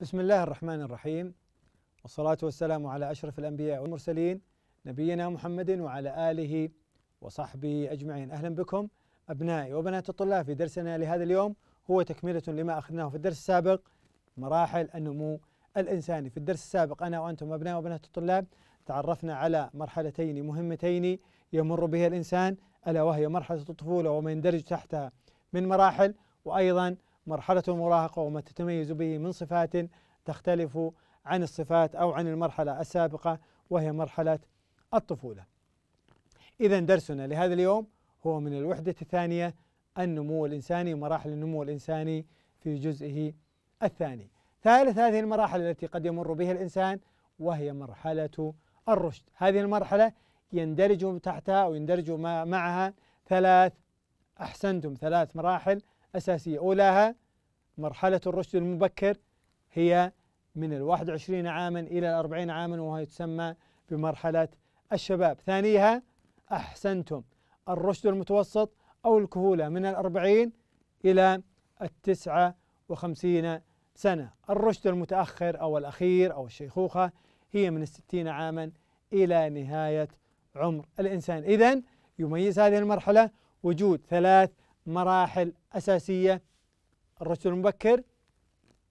بسم الله الرحمن الرحيم والصلاة والسلام على أشرف الأنبياء والمرسلين نبينا محمد وعلى آله وصحبه أجمعين أهلا بكم أبنائي وبنات الطلاب في درسنا لهذا اليوم هو تكملة لما أخذناه في الدرس السابق مراحل النمو الإنساني في الدرس السابق أنا وأنتم أبناء وبنات الطلاب تعرفنا على مرحلتين مهمتين يمر بها الإنسان ألا وهي مرحلة الطفولة وما يندرج تحتها من مراحل وأيضا مرحلة المراهقة وما تتميز به من صفات تختلف عن الصفات أو عن المرحلة السابقة وهي مرحلة الطفولة إذا درسنا لهذا اليوم هو من الوحدة الثانية النمو الإنساني مراحل النمو الإنساني في جزئه الثاني ثالث هذه المراحل التي قد يمر بها الإنسان وهي مرحلة الرشد هذه المرحلة يندرج تحتها أو يندرج معها ثلاث أحسنتم ثلاث مراحل أساسية أولاها مرحلة الرشد المبكر هي من ال 21 عاما إلى ال 40 عاما وهي تسمى بمرحلة الشباب ثانيها أحسنتم الرشد المتوسط أو الكهولة من ال 40 إلى ال 59 سنة الرشد المتأخر أو الأخير أو الشيخوخة هي من الستين عاما إلى نهاية عمر الإنسان إذا يميز هذه المرحلة وجود ثلاث مراحل أساسية الرشد المبكر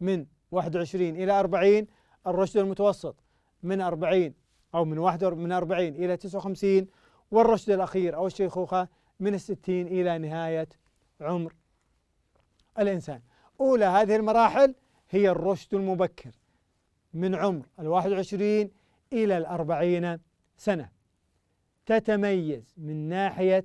من 21 إلى 40 الرشد المتوسط من 40 أو من 41 من 40 إلى 59 والرشد الأخير أو الشيخوخة من 60 إلى نهاية عمر الإنسان أولى هذه المراحل هي الرشد المبكر من عمر ال 21 إلى الأربعين سنة تتميز من ناحية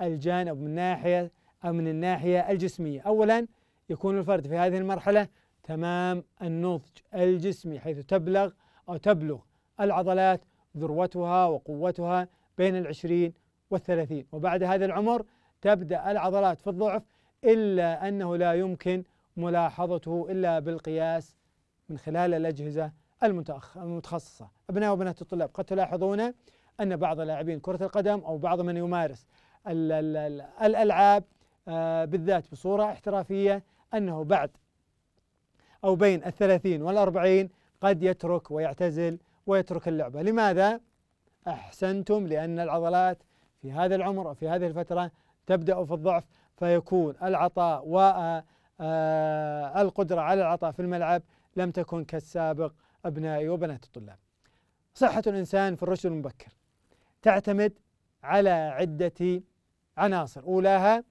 الجانب من ناحية أو من الناحية الجسمية أولا يكون الفرد في هذه المرحلة تمام النضج الجسمي حيث تبلغ أو تبلغ العضلات ذروتها وقوتها بين العشرين والثلاثين وبعد هذا العمر تبدأ العضلات في الضعف إلا أنه لا يمكن ملاحظته إلا بالقياس من خلال الأجهزة المتخصصة أبناء وبنات الطلاب قد تلاحظون أن بعض لاعبين كرة القدم أو بعض من يمارس الألعاب آه، بالذات بصورة احترافية أنه بعد أو بين الثلاثين والأربعين قد يترك ويعتزل ويترك اللعبة لماذا؟ أحسنتم لأن العضلات في هذا العمر وفي هذه الفترة تبدأ في الضعف فيكون العطاء والقدرة آه، آه، على العطاء في الملعب لم تكن كالسابق أبنائي وبنات الطلاب صحة الإنسان في الرشد المبكر تعتمد على عدة عناصر أولاها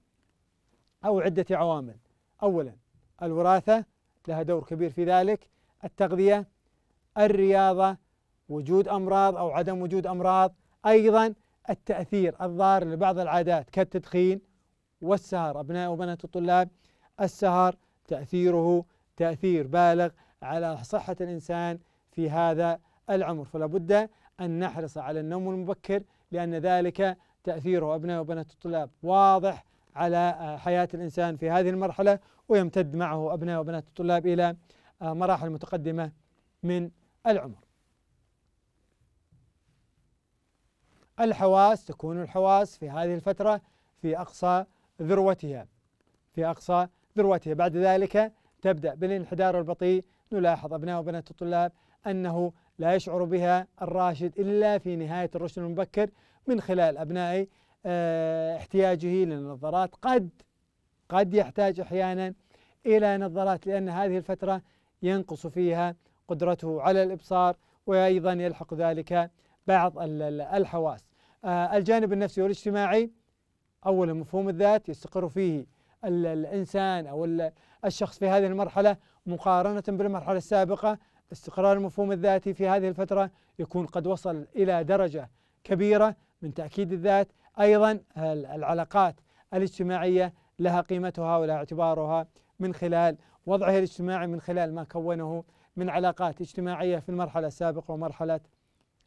أو عدة عوامل أولا الوراثة لها دور كبير في ذلك التغذية الرياضة وجود أمراض أو عدم وجود أمراض أيضا التأثير الضار لبعض العادات كالتدخين والسهر أبناء وبنات الطلاب السهر تأثيره تأثير بالغ على صحة الإنسان في هذا العمر فلا بد أن نحرص على النوم المبكر لأن ذلك تأثيره أبناء وبنات الطلاب واضح على آه، حياة الإنسان في هذه المرحلة ويمتد معه أبناء وبنات الطلاب إلى آه، مراحل متقدمة من العمر الحواس تكون الحواس في هذه الفترة في أقصى ذروتها في أقصى ذروتها بعد ذلك تبدأ بالانحدار البطيء نلاحظ أبناء وبنات الطلاب أنه لا يشعر بها الراشد إلا في نهاية الرشد المبكر من خلال أبناء آه، احتياجه للنظارات قد قد يحتاج احيانا الى نظارات لان هذه الفتره ينقص فيها قدرته على الابصار وايضا يلحق ذلك بعض الحواس. آه، الجانب النفسي والاجتماعي اولا مفهوم الذات يستقر فيه الانسان او الشخص في هذه المرحله مقارنه بالمرحله السابقه استقرار المفهوم الذاتي في هذه الفتره يكون قد وصل الى درجه كبيره من تاكيد الذات أيضا العلاقات الاجتماعية لها قيمتها ولها اعتبارها من خلال وضعها الاجتماعي من خلال ما كونه من علاقات اجتماعية في المرحلة السابقة ومرحلة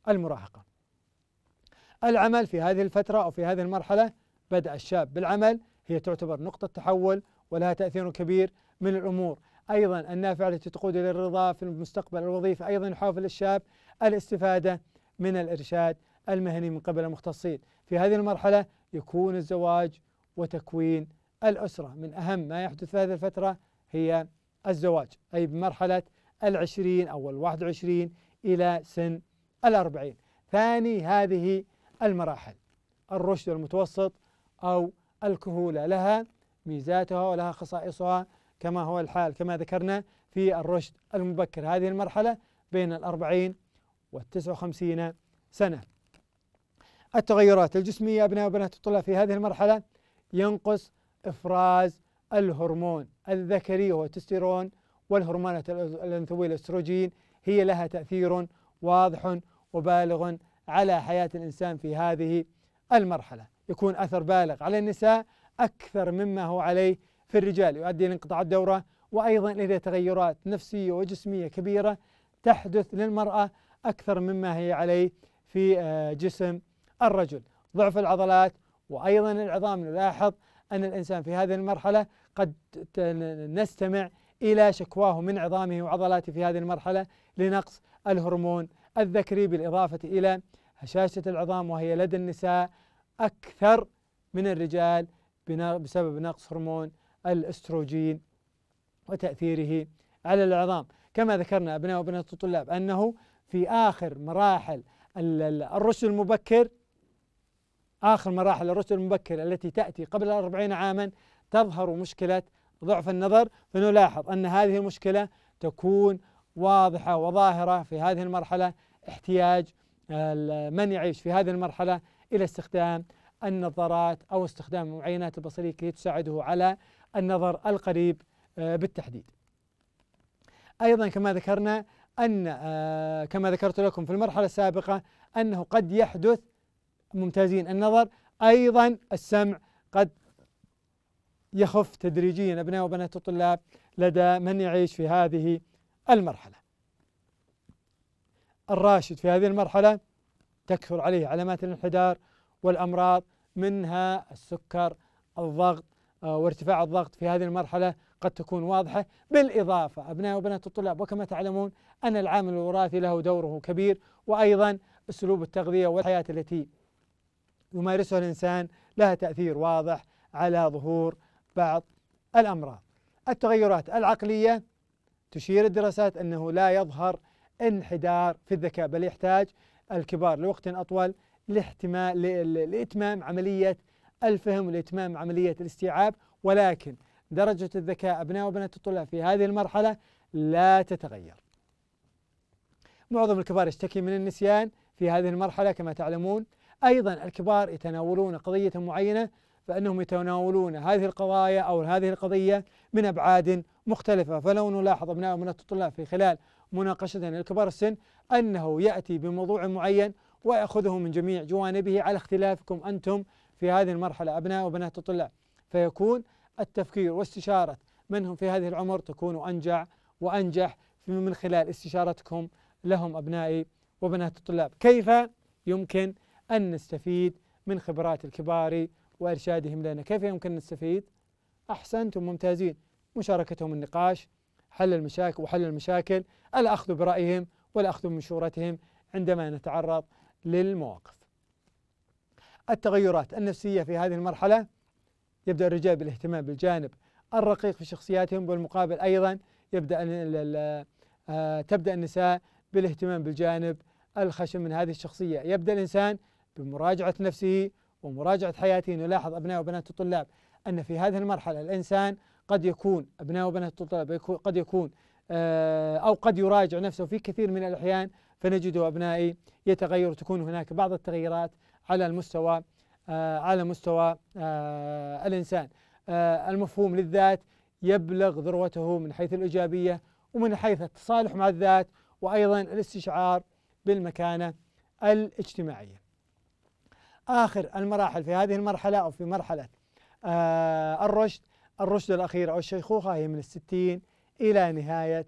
المراهقة العمل في هذه الفترة أو في هذه المرحلة بدأ الشاب بالعمل هي تعتبر نقطة تحول ولها تأثير كبير من الأمور أيضا النافعة التي تقود إلى الرضا في المستقبل الوظيفي أيضا يحاول الشاب الاستفادة من الإرشاد المهني من قبل المختصين في هذه المرحلة يكون الزواج وتكوين الأسرة من أهم ما يحدث في هذه الفترة هي الزواج أي بمرحلة العشرين أو الواحد وعشرين إلى سن الأربعين ثاني هذه المراحل الرشد المتوسط أو الكهولة لها ميزاتها ولها خصائصها كما هو الحال كما ذكرنا في الرشد المبكر هذه المرحلة بين الأربعين والتسع وخمسين سنة التغيرات الجسمية أبناء وبنات الطلاب في هذه المرحلة ينقص إفراز الهرمون الذكري هو التستيرون والهرمونات الأنثوية الأستروجين هي لها تأثير واضح وبالغ على حياة الإنسان في هذه المرحلة يكون أثر بالغ على النساء أكثر مما هو عليه في الرجال يؤدي إلى انقطاع الدورة وأيضا إلى تغيرات نفسية وجسمية كبيرة تحدث للمرأة أكثر مما هي عليه في آه، جسم الرجل ضعف العضلات وأيضا العظام نلاحظ أن الإنسان في هذه المرحلة قد نستمع إلى شكواه من عظامه وعضلاته في هذه المرحلة لنقص الهرمون الذكري بالإضافة إلى هشاشة العظام وهي لدى النساء أكثر من الرجال بسبب نقص هرمون الاستروجين وتأثيره على العظام كما ذكرنا أبناء وبنات الطلاب أنه في آخر مراحل الرشد المبكر آخر مراحل الرسل المبكرة التي تأتي قبل الأربعين عاما تظهر مشكلة ضعف النظر فنلاحظ أن هذه المشكلة تكون واضحة وظاهرة في هذه المرحلة احتياج آه، من يعيش في هذه المرحلة إلى استخدام النظارات أو استخدام المعينات البصرية كي تساعده على النظر القريب آه، بالتحديد أيضا كما ذكرنا أن آه، كما ذكرت لكم في المرحلة السابقة أنه قد يحدث ممتازين النظر أيضا السمع قد يخف تدريجيا أبناء وبنات الطلاب لدى من يعيش في هذه المرحلة الراشد في هذه المرحلة تكثر عليه علامات الانحدار والأمراض منها السكر الضغط آه، وارتفاع الضغط في هذه المرحلة قد تكون واضحة بالإضافة أبناء وبنات الطلاب وكما تعلمون أن العامل الوراثي له دوره كبير وأيضا أسلوب التغذية والحياة التي يمارسها الإنسان لها تأثير واضح على ظهور بعض الأمراض التغيرات العقلية تشير الدراسات أنه لا يظهر انحدار في الذكاء بل يحتاج الكبار لوقت أطول لإتمام عملية الفهم ولإتمام عملية الاستيعاب ولكن درجة الذكاء أبناء وبنات الطلاب في هذه المرحلة لا تتغير معظم الكبار يشتكي من النسيان في هذه المرحلة كما تعلمون أيضا الكبار يتناولون قضية معينة فإنهم يتناولون هذه القضايا أو هذه القضية من أبعاد مختلفة فلو نلاحظ أبناء وبنات الطلاب في خلال مناقشتنا لكبار السن أنه يأتي بموضوع معين ويأخذه من جميع جوانبه على اختلافكم أنتم في هذه المرحلة أبناء وبنات الطلاب فيكون التفكير واستشارة من هم في هذه العمر تكون أنجع وأنجح من خلال استشارتكم لهم أبنائي وبنات الطلاب كيف يمكن أن نستفيد من خبرات الكبار وإرشادهم لنا كيف يمكن نستفيد؟ أحسنتم ممتازين مشاركتهم النقاش حل المشاكل وحل المشاكل الأخذ برأيهم والأخذ بمشورتهم عندما نتعرض للمواقف التغيرات النفسية في هذه المرحلة يبدأ الرجال بالاهتمام بالجانب الرقيق في شخصياتهم بالمقابل أيضا يبدأ آه، تبدأ النساء بالاهتمام بالجانب الخشن من هذه الشخصية يبدأ الإنسان بمراجعة نفسه ومراجعة حياته نلاحظ أبناء وبنات الطلاب أن في هذه المرحلة الإنسان قد يكون أبناء وبنات الطلاب قد يكون آه، أو قد يراجع نفسه في كثير من الأحيان فنجد أبنائي يتغير تكون هناك بعض التغييرات على المستوى آه، على مستوى آه، الإنسان المفهوم للذات يبلغ ذروته من حيث الإيجابية ومن حيث التصالح مع الذات وأيضا الاستشعار بالمكانة الاجتماعية آخر المراحل في هذه المرحلة أو في مرحلة آه الرشد الرشد الأخير أو الشيخوخة هي من الستين إلى نهاية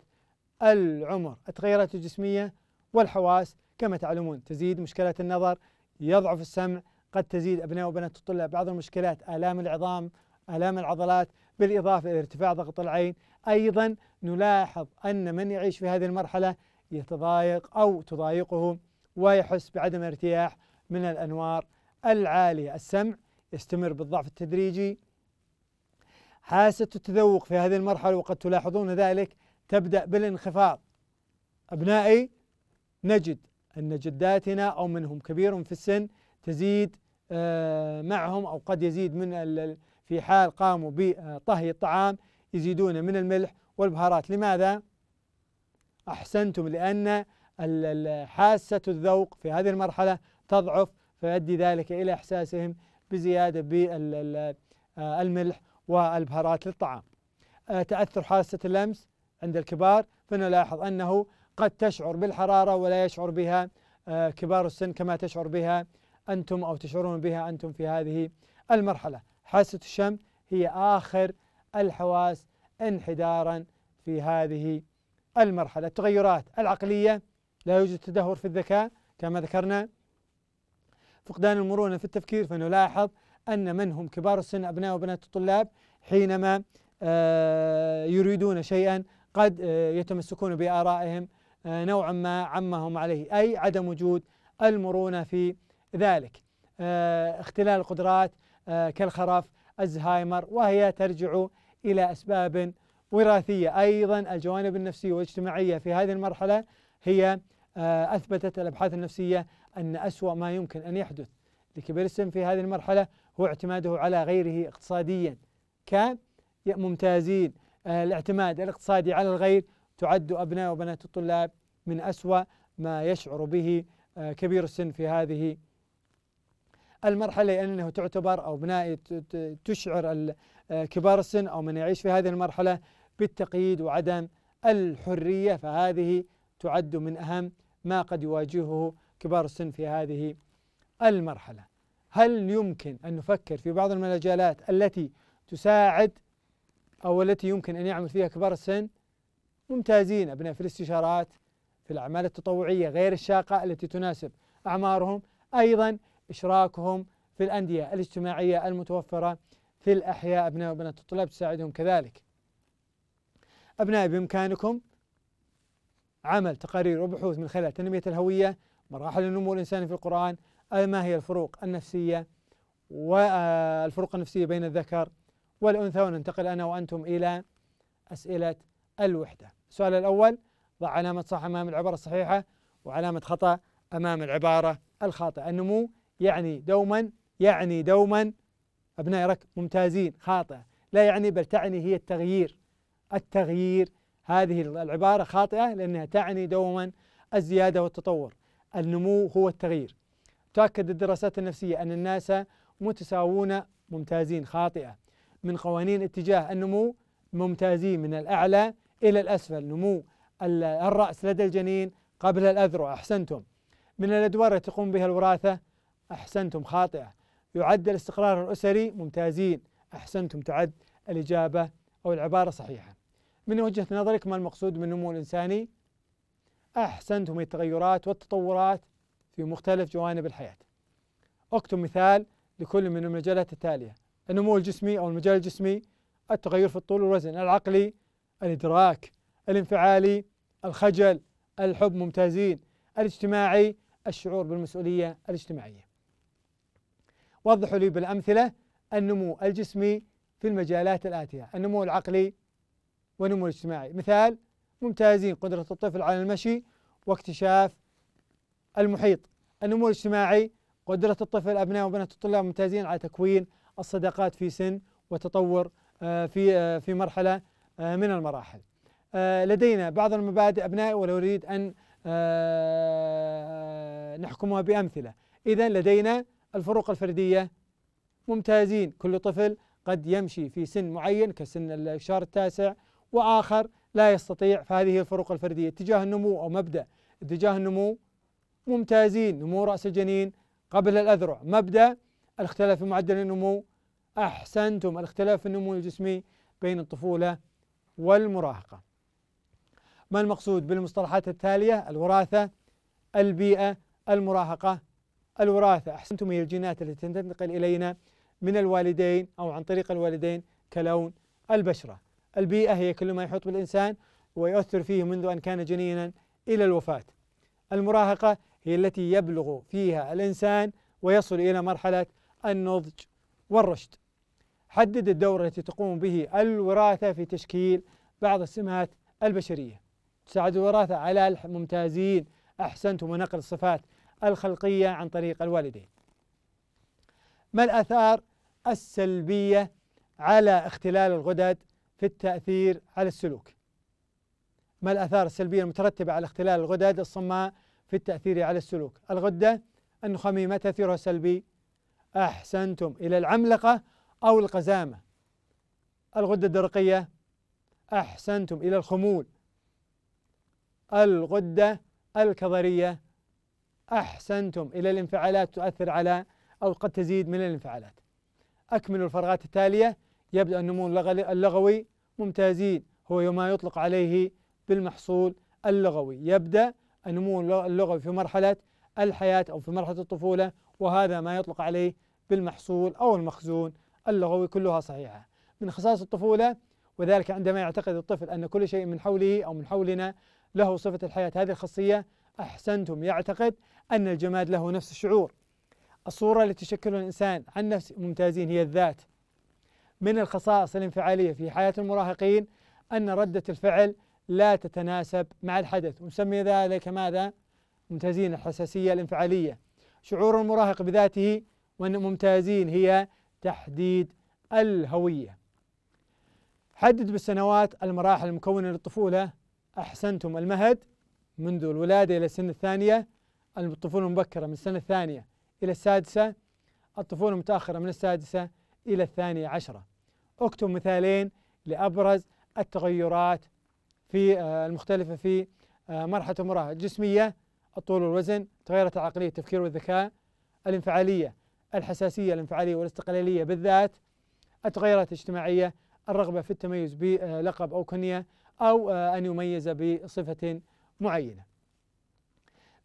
العمر التغيرات الجسمية والحواس كما تعلمون تزيد مشكلات النظر يضعف السمع قد تزيد أبناء وبنات الطلاب بعض المشكلات آلام العظام آلام العضلات بالإضافة إلى ارتفاع ضغط العين أيضا نلاحظ أن من يعيش في هذه المرحلة يتضايق أو تضايقه ويحس بعدم ارتياح من الأنوار العالية السمع يستمر بالضعف التدريجي حاسة التذوق في هذه المرحلة وقد تلاحظون ذلك تبدأ بالانخفاض أبنائي نجد أن جداتنا أو منهم كبير في السن تزيد آه، معهم أو قد يزيد من في حال قاموا بطهي الطعام يزيدون من الملح والبهارات لماذا؟ أحسنتم لأن حاسة الذوق في هذه المرحلة تضعف فيؤدي ذلك إلى إحساسهم بزيادة بالملح آه، والبهارات للطعام آه، تأثر حاسة اللمس عند الكبار فنلاحظ أنه قد تشعر بالحرارة ولا يشعر بها آه، كبار السن كما تشعر بها أنتم أو تشعرون بها أنتم في هذه المرحلة حاسة الشم هي آخر الحواس انحدارا في هذه المرحلة التغيرات العقلية لا يوجد تدهور في الذكاء كما ذكرنا فقدان المرونة في التفكير فنلاحظ أن من هم كبار السن أبناء وبنات الطلاب حينما آه، يريدون شيئا قد آه، يتمسكون بآرائهم آه، نوعا ما عمهم عليه أي عدم وجود المرونة في ذلك اختلال القدرات كالخرف الزهايمر وهي ترجع إلى أسباب وراثية أيضا الجوانب النفسية والاجتماعية في هذه المرحلة هي أثبتت الأبحاث النفسية أن أسوأ ما يمكن أن يحدث لكبير السن في هذه المرحلة هو اعتماده على غيره اقتصاديا كان ممتازين آه، الاعتماد الاقتصادي على الغير تعد أبناء وبنات الطلاب من أسوأ ما يشعر به آه، كبير السن في هذه المرحلة لأنه تعتبر أو بناء تشعر آه، كبار السن أو من يعيش في هذه المرحلة بالتقييد وعدم الحرية فهذه تعد من أهم ما قد يواجهه كبار السن في هذه المرحلة هل يمكن أن نفكر في بعض المجالات التي تساعد أو التي يمكن أن يعمل فيها كبار السن ممتازين أبناء في الاستشارات في الأعمال التطوعية غير الشاقة التي تناسب أعمارهم أيضا إشراكهم في الأندية الاجتماعية المتوفرة في الأحياء أبناء وبنات الطلاب تساعدهم كذلك أبنائي بإمكانكم عمل تقارير وبحوث من خلال تنمية الهوية مراحل النمو الإنساني في القرآن ما هي الفروق النفسية والفروق آه، النفسية بين الذكر والأنثى وننتقل أنا وأنتم إلى أسئلة الوحدة السؤال الأول ضع علامة صح أمام العبارة الصحيحة وعلامة خطأ أمام العبارة الخاطئة النمو يعني دوما يعني دوما أبناء رك ممتازين خاطئة لا يعني بل تعني هي التغيير التغيير هذه العبارة خاطئة لأنها تعني دوما الزيادة والتطور النمو هو التغيير تؤكد الدراسات النفسية أن الناس متساوون ممتازين خاطئة من قوانين اتجاه النمو ممتازين من الأعلى إلى الأسفل نمو الرأس لدى الجنين قبل الأذرع أحسنتم من الأدوار التي تقوم بها الوراثة أحسنتم خاطئة يعد الاستقرار الأسري ممتازين أحسنتم تعد الإجابة أو العبارة صحيحة من وجهة نظرك ما المقصود من النمو الإنساني أحسنتم التغيرات والتطورات في مختلف جوانب الحياة أكتب مثال لكل من المجالات التالية النمو الجسمي أو المجال الجسمي التغير في الطول والوزن العقلي الإدراك الانفعالي الخجل الحب ممتازين الاجتماعي الشعور بالمسؤولية الاجتماعية وضحوا لي بالأمثلة النمو الجسمي في المجالات الآتية النمو العقلي والنمو الاجتماعي مثال ممتازين قدرة الطفل على المشي واكتشاف المحيط النمو الاجتماعي قدرة الطفل أبناء وبنات الطلاب ممتازين على تكوين الصداقات في سن وتطور آه، في آه، في مرحلة آه، من المراحل لدينا بعض المبادئ أبناء ولو أريد أن نحكمها بأمثلة إذا لدينا الفروق الفردية ممتازين كل طفل قد يمشي في سن معين كسن الشهر التاسع وآخر لا يستطيع فهذه الفروق الفردية اتجاه النمو أو مبدأ اتجاه النمو ممتازين نمو رأس الجنين قبل الأذرع مبدأ الاختلاف في معدل النمو أحسنتم الاختلاف في النمو الجسمي بين الطفولة والمراهقة ما المقصود بالمصطلحات التالية الوراثة البيئة المراهقة الوراثة أحسنتم هي الجينات التي تنتقل إلينا من الوالدين أو عن طريق الوالدين كلون البشرة البيئة هي كل ما يحيط بالإنسان ويؤثر فيه منذ أن كان جنينا إلى الوفاة المراهقة هي التي يبلغ فيها الإنسان ويصل إلى مرحلة النضج والرشد حدد الدور التي تقوم به الوراثة في تشكيل بعض السمات البشرية تساعد الوراثة على الممتازين أحسنتم ونقل الصفات الخلقية عن طريق الوالدين ما الآثار السلبية على اختلال الغدد في التأثير على السلوك ما الآثار السلبية المترتبة على اختلال الغدد الصماء في التأثير على السلوك الغدة النخامية ما تأثيرها السلبي أحسنتم إلى العملقة أو القزامة الغدة الدرقية أحسنتم إلى الخمول الغدة الكظرية أحسنتم إلى الانفعالات تؤثر على أو قد تزيد من الانفعالات أكملوا الفراغات التالية يبدأ النمو اللغوي ممتازين هو ما يطلق عليه بالمحصول اللغوي يبدأ النمو اللغوي في مرحلة الحياة أو في مرحلة الطفولة وهذا ما يطلق عليه بالمحصول أو المخزون اللغوي كلها صحيحة من خصائص الطفولة وذلك عندما يعتقد الطفل أن كل شيء من حوله أو من حولنا له صفة الحياة هذه الخاصية أحسنتم يعتقد أن الجماد له نفس الشعور الصورة التي تشكلها الإنسان عن نفسه ممتازين هي الذات من الخصائص الانفعالية في حياة المراهقين أن ردة الفعل لا تتناسب مع الحدث ونسمي ذلك ماذا؟ ممتازين الحساسية الانفعالية شعور المراهق بذاته وأن ممتازين هي تحديد الهوية حدد بالسنوات المراحل المكونة للطفولة أحسنتم المهد منذ الولادة إلى السن الثانية الطفولة المبكرة من السنة الثانية إلى السادسة الطفولة المتأخرة من السادسة إلى الثانية عشرة اكتب مثالين لأبرز التغيرات في آه، المختلفة في آه، مرحلة المراهقة الجسمية الطول والوزن تغيرت العقلية التفكير والذكاء الانفعالية الحساسية الانفعالية والاستقلالية بالذات التغيرات الاجتماعية الرغبة في التميز بلقب أو كنية أو آه، أن يميز بصفة معينة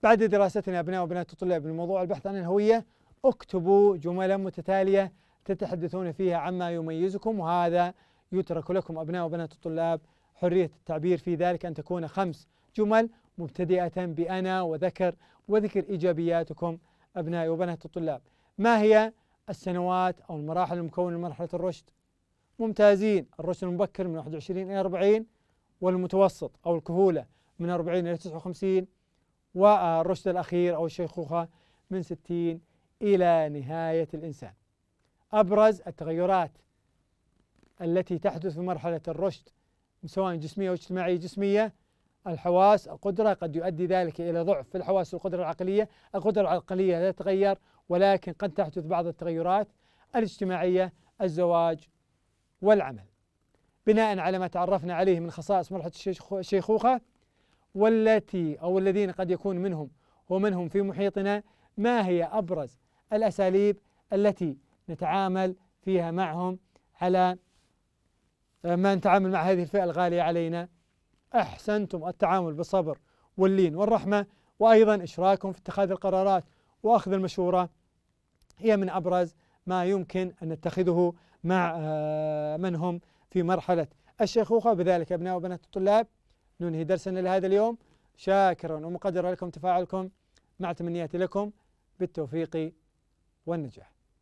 بعد دراستنا أبناء وبنات الطلاب موضوع البحث عن الهوية اكتبوا جملا متتالية تتحدثون فيها عما يميزكم وهذا يترك لكم أبناء وبنات الطلاب حرية التعبير في ذلك أن تكون خمس جمل مبتدئة بأنا وذكر وذكر إيجابياتكم أبنائي وبنات الطلاب ما هي السنوات أو المراحل المكونة لمرحلة الرشد ممتازين الرشد المبكر من 21 إلى 40 والمتوسط أو الكهولة من 40 إلى 59 والرشد الأخير أو الشيخوخة من 60 إلى نهاية الإنسان أبرز التغيرات التي تحدث في مرحلة الرشد سواء جسمية أو اجتماعية جسمية الحواس القدرة قد يؤدي ذلك إلى ضعف في الحواس والقدرة العقلية القدرة العقلية لا تتغير ولكن قد تحدث بعض التغيرات الاجتماعية الزواج والعمل بناء على ما تعرفنا عليه من خصائص مرحلة الشيخوخة والتي أو الذين قد يكون منهم ومنهم في محيطنا ما هي أبرز الأساليب التي نتعامل فيها معهم على آه، ما نتعامل مع هذه الفئة الغالية علينا أحسنتم التعامل بالصبر واللين والرحمة وأيضا إشراكهم في اتخاذ القرارات وأخذ المشورة هي من أبرز ما يمكن أن نتخذه مع آه، من هم في مرحلة الشيخوخة بذلك أبناء وبنات الطلاب ننهي درسنا لهذا اليوم شاكرا ومقدرا لكم تفاعلكم مع تمنياتي لكم بالتوفيق والنجاح